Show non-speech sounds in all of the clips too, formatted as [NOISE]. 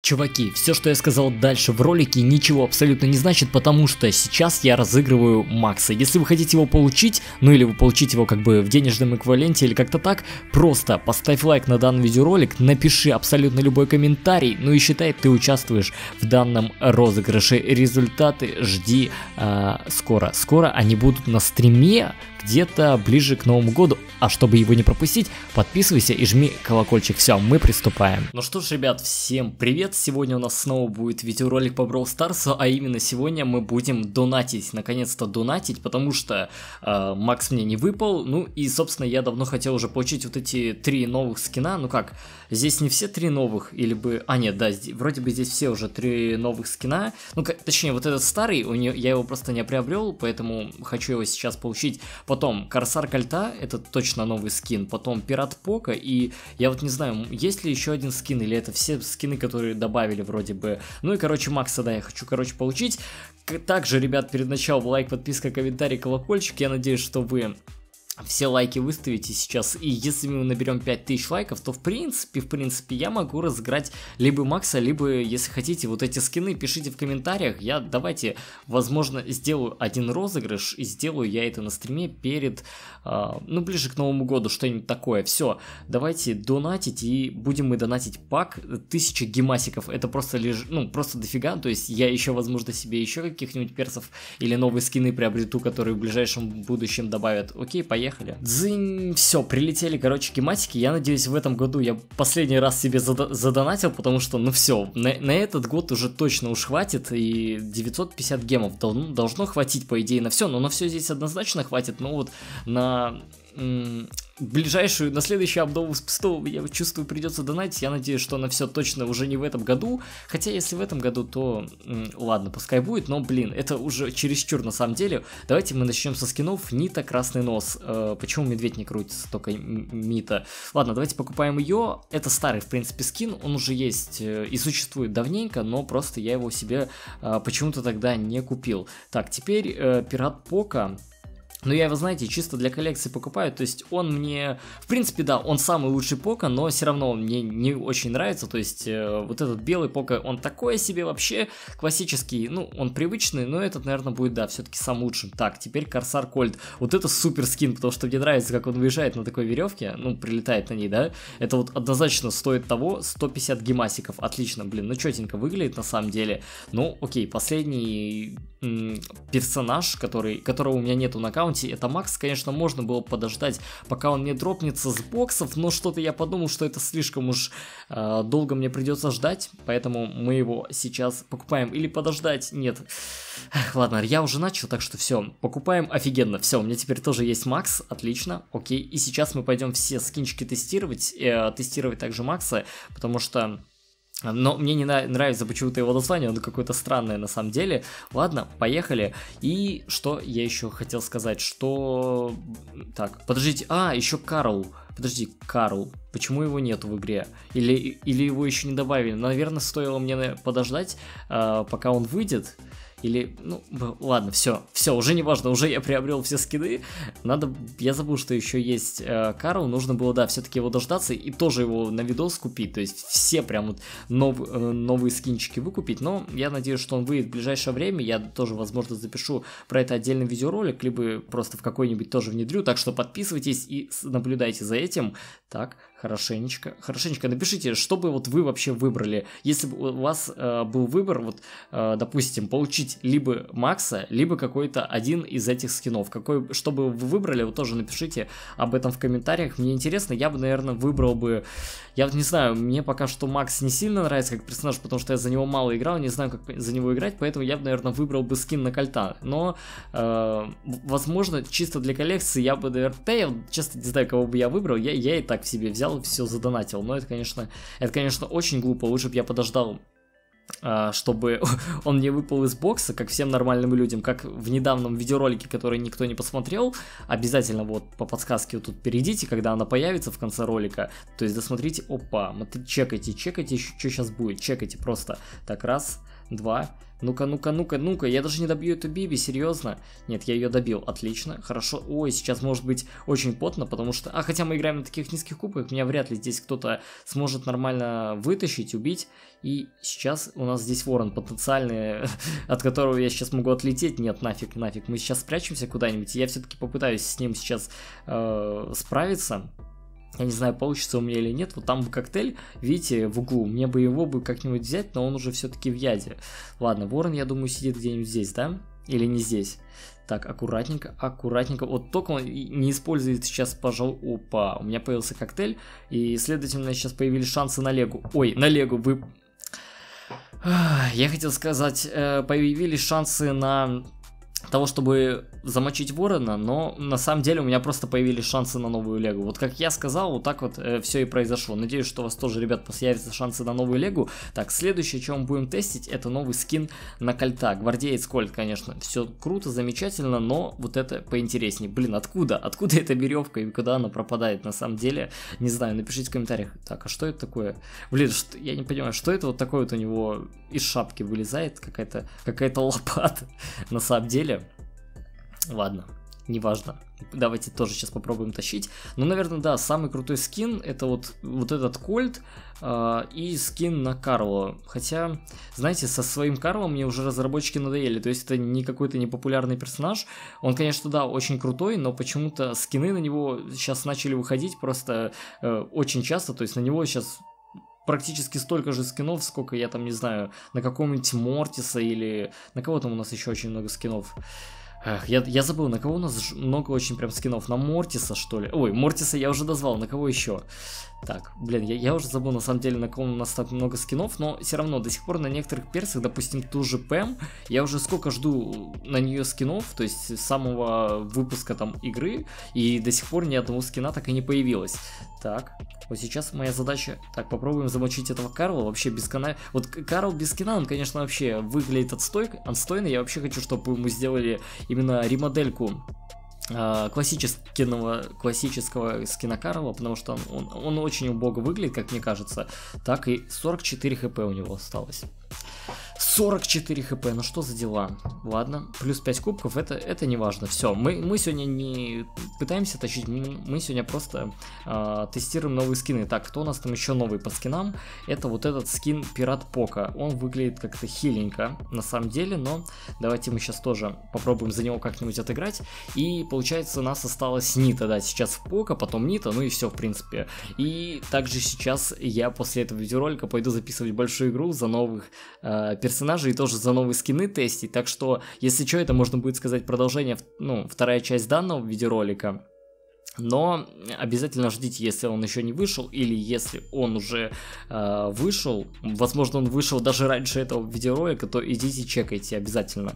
Чуваки, все, что я сказал дальше в ролике, ничего абсолютно не значит, потому что сейчас я разыгрываю Макса. Если вы хотите его получить, ну или вы получите его как бы в денежном эквиваленте или как-то так, просто поставь лайк на данный видеоролик, напиши абсолютно любой комментарий, ну и считай, ты участвуешь в данном розыгрыше. Результаты жди э, скоро. Скоро они будут на стриме где-то ближе к Новому году. А чтобы его не пропустить, подписывайся и жми колокольчик. Все, мы приступаем. Ну что ж, ребят, всем привет! привет! Сегодня у нас снова будет видеоролик по Brawl Stars, а именно сегодня мы будем донатить, наконец-то донатить, потому что э, Макс мне не выпал, ну и, собственно, я давно хотел уже получить вот эти три новых скина, ну как, здесь не все три новых, или бы, а нет, да, здесь, вроде бы здесь все уже три новых скина, ну, как, точнее, вот этот старый, у нее, я его просто не приобрел, поэтому хочу его сейчас получить, потом Корсар Кольта, это точно новый скин, потом Пират Пока, и я вот не знаю, есть ли еще один скин, или это все скины, которые добавили вроде бы. Ну и, короче, Макса, да, я хочу, короче, получить. Также, ребят, перед началом лайк, подписка, комментарий, колокольчик. Я надеюсь, что вы все лайки выставите сейчас, и если мы наберем 5000 лайков, то в принципе, в принципе, я могу разыграть либо Макса, либо, если хотите, вот эти скины, пишите в комментариях, я, давайте, возможно, сделаю один розыгрыш, и сделаю я это на стриме перед, э, ну, ближе к Новому году, что-нибудь такое, все, давайте донатить, и будем мы донатить пак 1000 гемасиков, это просто, леж... ну, просто дофига, то есть я еще, возможно, себе еще каких-нибудь персов или новые скины приобрету, которые в ближайшем будущем добавят, окей, поехали поехали. Дзынь, все, прилетели, короче, тематики. Я надеюсь, в этом году я последний раз себе зад задонатил, потому что, ну все, на, на этот год уже точно уж хватит, и 950 гемов дол должно хватить, по идее, на все, но на все здесь однозначно хватит, но вот на ближайшую, на следующий обнову с 100, я чувствую, придется донатить. Я надеюсь, что она все точно уже не в этом году. Хотя, если в этом году, то ладно, пускай будет. Но, блин, это уже чересчур на самом деле. Давайте мы начнем со скинов. Нита, красный нос. Э, почему медведь не крутится, только Мита? Ладно, давайте покупаем ее. Это старый, в принципе, скин. Он уже есть э, и существует давненько, но просто я его себе э, почему-то тогда не купил. Так, теперь э, пират Пока. Но я его, знаете, чисто для коллекции покупаю. То есть он мне... В принципе, да, он самый лучший пока, но все равно он мне не очень нравится. То есть э, вот этот белый пока, он такой себе вообще классический. Ну, он привычный, но этот, наверное, будет, да, все-таки самым лучшим. Так, теперь Корсар Кольт. Вот это супер скин, потому что мне нравится, как он выезжает на такой веревке. Ну, прилетает на ней, да. Это вот однозначно стоит того 150 гемасиков. Отлично, блин, ну четенько выглядит на самом деле. Ну, окей, последний персонаж, который, которого у меня нету на аккаунте, аккаунте. Это Макс, конечно, можно было подождать, пока он не дропнется с боксов, но что-то я подумал, что это слишком уж э, долго мне придется ждать, поэтому мы его сейчас покупаем. Или подождать, нет. Эх, ладно, я уже начал, так что все, покупаем офигенно. Все, у меня теперь тоже есть Макс, отлично, окей. И сейчас мы пойдем все скинчики тестировать, э, тестировать также Макса, потому что... Но мне не нравится почему-то его название, оно какое-то странное на самом деле. Ладно, поехали. И что я еще хотел сказать, что... Так, подождите, а, еще Карл. Подожди, Карл, почему его нет в игре? Или, или его еще не добавили? Наверное, стоило мне подождать, а, пока он выйдет, или, ну, ладно, все, все, уже не важно, уже я приобрел все скины. Надо, я забыл, что еще есть э, Карл, нужно было, да, все-таки его дождаться и тоже его на видос купить. То есть все прям вот нов, э, новые скинчики выкупить. Но я надеюсь, что он выйдет в ближайшее время. Я тоже, возможно, запишу про это отдельный видеоролик, либо просто в какой-нибудь тоже внедрю. Так что подписывайтесь и наблюдайте за этим. Так, хорошенечко, хорошенечко напишите, что бы вот вы вообще выбрали, если бы у вас э, был выбор, вот, э, допустим, получить либо Макса, либо какой-то один из этих скинов, какой, что бы вы выбрали, вот тоже напишите об этом в комментариях, мне интересно, я бы, наверное, выбрал бы, я вот не знаю, мне пока что Макс не сильно нравится как персонаж, потому что я за него мало играл, не знаю, как за него играть, поэтому я бы, наверное, выбрал бы скин на кольта, но, э, возможно, чисто для коллекции я бы, наверное, да, я честно не знаю, кого бы я выбрал, я, я и так в себе взял взял и все задонатил. Но это, конечно, это, конечно, очень глупо. Лучше бы я подождал а, чтобы [LAUGHS] он не выпал из бокса, как всем нормальным людям, как в недавнем видеоролике, который никто не посмотрел, обязательно вот по подсказке вот тут перейдите, когда она появится в конце ролика, то есть досмотрите, опа, чекайте, чекайте, что сейчас будет, чекайте просто, так раз, два, ну-ка, ну-ка, ну-ка, ну-ка, я даже не добью эту Биби, серьезно? Нет, я ее добил, отлично, хорошо. Ой, сейчас может быть очень потно, потому что... А, хотя мы играем на таких низких кубках, меня вряд ли здесь кто-то сможет нормально вытащить, убить. И сейчас у нас здесь ворон потенциальный, [LAUGHS] от которого я сейчас могу отлететь. Нет, нафиг, нафиг, мы сейчас спрячемся куда-нибудь, я все-таки попытаюсь с ним сейчас э, справиться я не знаю, получится у меня или нет, вот там бы коктейль, видите, в углу, мне бы его бы как-нибудь взять, но он уже все-таки в яде. Ладно, ворон, я думаю, сидит где-нибудь здесь, да? Или не здесь? Так, аккуратненько, аккуратненько. Вот только он не использует сейчас, пожалуй... Опа, у меня появился коктейль, и, следовательно, сейчас появились шансы на Легу. Ой, на Легу, вы... Я хотел сказать, э, появились шансы на того, чтобы замочить ворона, но на самом деле у меня просто появились шансы на новую легу. Вот как я сказал, вот так вот э, все и произошло. Надеюсь, что у вас тоже, ребят, появятся шансы на новую легу. Так, следующее, чем мы будем тестить, это новый скин на кольта. Гвардеец Кольт, конечно, все круто, замечательно, но вот это поинтереснее. Блин, откуда? Откуда эта веревка и куда она пропадает на самом деле? Не знаю, напишите в комментариях. Так, а что это такое? Блин, что, я не понимаю, что это вот такое вот у него из шапки вылезает? Какая-то какая, -то, лопата [LAUGHS] на самом деле. Ладно, неважно. Давайте тоже сейчас попробуем тащить. Ну, наверное, да, самый крутой скин это вот, вот этот кольт э, и скин на Карло. Хотя, знаете, со своим Карлом мне уже разработчики надоели. То есть это не какой-то непопулярный персонаж. Он, конечно, да, очень крутой, но почему-то скины на него сейчас начали выходить просто э, очень часто. То есть на него сейчас практически столько же скинов, сколько я там, не знаю, на каком-нибудь Мортиса или на кого там у нас еще очень много скинов. Эх, я, я забыл, на кого у нас много очень прям скинов. На Мортиса, что ли? Ой, Мортиса я уже дозвал, на кого еще? Так, блин, я, я уже забыл на самом деле, на ком у нас так много скинов, но все равно до сих пор на некоторых персах, допустим, ту же Пэм, я уже сколько жду на нее скинов, то есть с самого выпуска там игры, и до сих пор ни одного скина так и не появилось. Так, вот сейчас моя задача... Так, попробуем замочить этого Карла вообще без кана... Вот Карл без скина, он, конечно, вообще выглядит отстой... отстойно, я вообще хочу, чтобы мы сделали именно ремодельку Э, классического, классического Скинакарова, потому что он, он, он очень убого выглядит, как мне кажется. Так и 44 хп у него осталось. 44 хп, ну что за дела? Ладно, плюс 5 кубков, это, это не важно. Все, мы, мы сегодня не пытаемся тащить, мы, мы сегодня просто э, тестируем новые скины. Так, кто у нас там еще новый по скинам? Это вот этот скин Пират Пока. Он выглядит как-то хиленько на самом деле, но давайте мы сейчас тоже попробуем за него как-нибудь отыграть. И получается у нас осталось Нита, да, сейчас Пока, потом Нита, ну и все в принципе. И также сейчас я после этого видеоролика пойду записывать большую игру за новых э, персонажей персонажей и тоже за новые скины тестить. Так что, если что, это можно будет сказать продолжение, ну, вторая часть данного видеоролика. Но обязательно ждите, если он еще не вышел, или если он уже э, вышел, возможно, он вышел даже раньше этого видеоролика, то идите чекайте обязательно.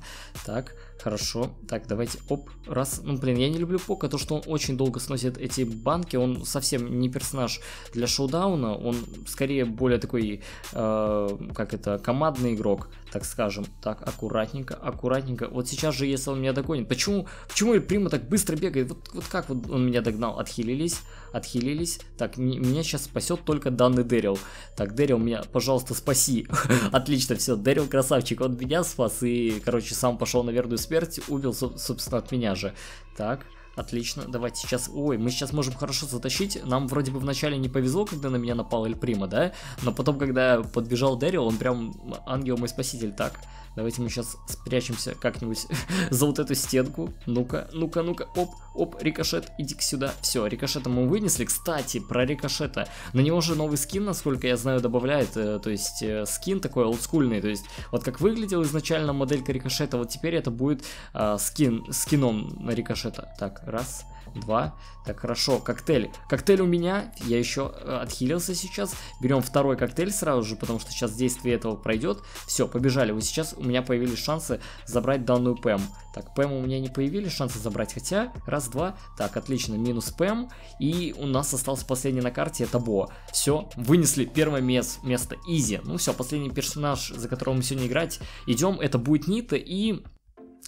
Так. Хорошо, так, давайте, оп, раз, ну, блин, я не люблю Пока, то, что он очень долго сносит эти банки, он совсем не персонаж для шоудауна, он скорее более такой, э, как это, командный игрок, так скажем. Так, аккуратненько, аккуратненько, вот сейчас же, если он меня догонит, почему, почему Эльприма так быстро бегает, вот, вот как вот он меня догнал, отхилились, отхилились, так, меня сейчас спасет только данный Дэрил, так, Дэрил, меня, пожалуйста, спаси, [LAUGHS] отлично, все, Дэрил красавчик, он меня спас и, короче, сам пошел наверное смерти убил, собственно, от меня же. Так. Отлично, давайте сейчас... Ой, мы сейчас можем хорошо затащить. Нам вроде бы вначале не повезло, когда на меня напал Эль Прима, да? Но потом, когда подбежал Дэрил, он прям ангел мой спаситель. Так, давайте мы сейчас спрячемся как-нибудь [LAUGHS] за вот эту стенку. Ну-ка, ну-ка, ну-ка, оп, оп, рикошет, иди сюда. Все, рикошета мы вынесли. Кстати, про рикошета. На него же новый скин, насколько я знаю, добавляет. Э, то есть, э, скин такой олдскульный. То есть, вот как выглядел изначально моделька рикошета, вот теперь это будет э, скин, скином рикошета. Так, раз, два. Так, хорошо, коктейль. Коктейль у меня, я еще э, отхилился сейчас. Берем второй коктейль сразу же, потому что сейчас действие этого пройдет. Все, побежали. Вот сейчас у меня появились шансы забрать данную ПМ. Так, ПМ у меня не появились шансы забрать, хотя раз, два. Так, отлично, минус ПМ. И у нас остался последний на карте, это Бо. Все, вынесли первое место, место Изи. Ну все, последний персонаж, за которого мы сегодня играть идем, это будет Нита и...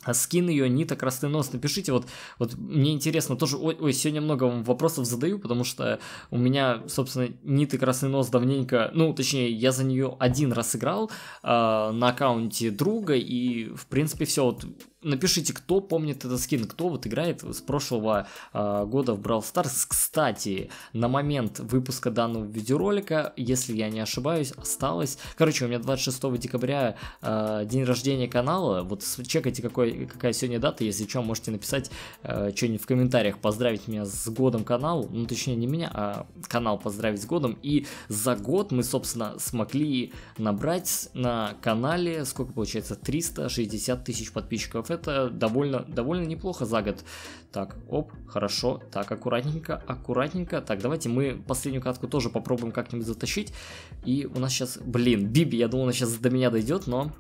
А скин ее, Нита нос напишите, вот, вот мне интересно тоже, ой, ой, сегодня много вам вопросов задаю, потому что у меня, собственно, Ниты нос давненько, ну, точнее, я за нее один раз играл э, на аккаунте друга, и, в принципе, все, вот Напишите, кто помнит этот скин, кто вот играет с прошлого э, года в Brawl Stars. Кстати, на момент выпуска данного видеоролика, если я не ошибаюсь, осталось... Короче, у меня 26 декабря э, день рождения канала. Вот чекайте, какой, какая сегодня дата. Если что, можете написать э, что-нибудь в комментариях, поздравить меня с годом канала. Ну, точнее, не меня, а канал поздравить с годом. И за год мы, собственно, смогли набрать на канале, сколько получается, 360 тысяч подписчиков это довольно, довольно неплохо за год. Так, оп, хорошо, так, аккуратненько, аккуратненько. Так, давайте мы последнюю катку тоже попробуем как-нибудь затащить. И у нас сейчас, блин, Биби, я думал, она сейчас до меня дойдет, но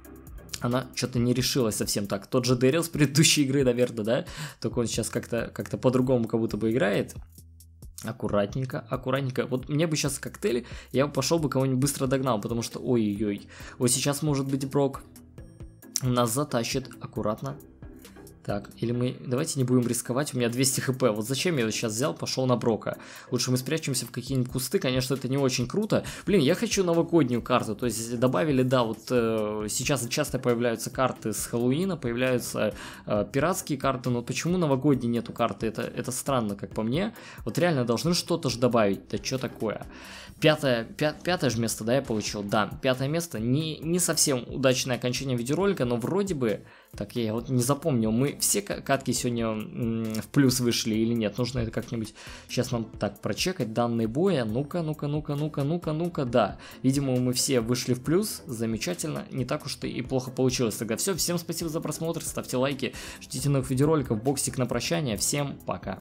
она что-то не решилась совсем так. Тот же Дэрил с предыдущей игры, наверное, да? Только он сейчас как-то как, как по-другому как будто бы играет. Аккуратненько, аккуратненько. Вот мне бы сейчас коктейли, я пошел бы кого-нибудь быстро догнал, потому что, ой-ой-ой, вот сейчас может быть Брок нас затащит аккуратно так, или мы... Давайте не будем рисковать, у меня 200 хп. Вот зачем я его сейчас взял, пошел на Брока? Лучше мы спрячемся в какие-нибудь кусты, конечно, это не очень круто. Блин, я хочу новогоднюю карту, то есть добавили, да, вот э, сейчас часто появляются карты с Хэллоуина, появляются э, пиратские карты, но почему новогодней нету карты? Это, это странно, как по мне. Вот реально должны что-то же добавить, да что такое? Пятое, пя пятое же место, да, я получил? Да, пятое место. Не, не совсем удачное окончание видеоролика, но вроде бы... Так, я вот не запомнил, мы все катки сегодня в плюс вышли или нет. Нужно это как-нибудь сейчас нам так прочекать. Данные боя. Ну-ка, ну-ка, ну-ка, ну-ка, ну-ка, ну-ка, да. Видимо, мы все вышли в плюс. Замечательно. Не так уж и плохо получилось. Тогда все. Всем спасибо за просмотр. Ставьте лайки. Ждите новых видеороликов. Боксик на прощание. Всем пока.